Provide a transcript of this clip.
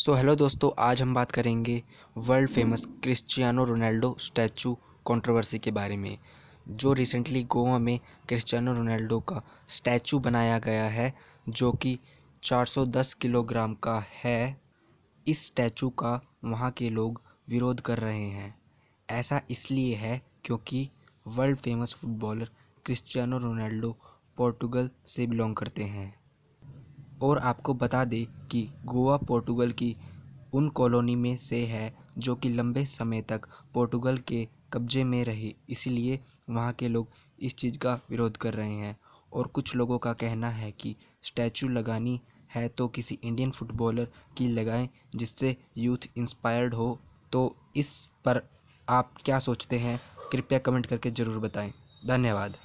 so hello दोस्तों आज हम बात करेंगे world famous Cristiano Ronaldo statue controversy के बारे में जो रिसेंटली गोवा में क्रिस्टियानो रोनाल्डो का स्टैचू बनाया गया है जो कि 410 किलोग्राम का है इस स्टैचू का वहाँ के लोग विरोध कर रहे हैं ऐसा इसलिए है क्योंकि world famous footballer Cristiano Ronaldo Portugal से बिलोंग करते हैं और आपको बता दें कि गोवा पोर्टुगल की उन कॉलोनी में से है जो कि लंबे समय तक पोर्टुगल के कब्जे में रही इसलिए वहाँ के लोग इस चीज़ का विरोध कर रहे हैं और कुछ लोगों का कहना है कि स्टैचू लगानी है तो किसी इंडियन फुटबॉलर की लगाएं जिससे यूथ इंस्पायर्ड हो तो इस पर आप क्या सोचते हैं कृपया कमेंट करके ज़रूर बताएं धन्यवाद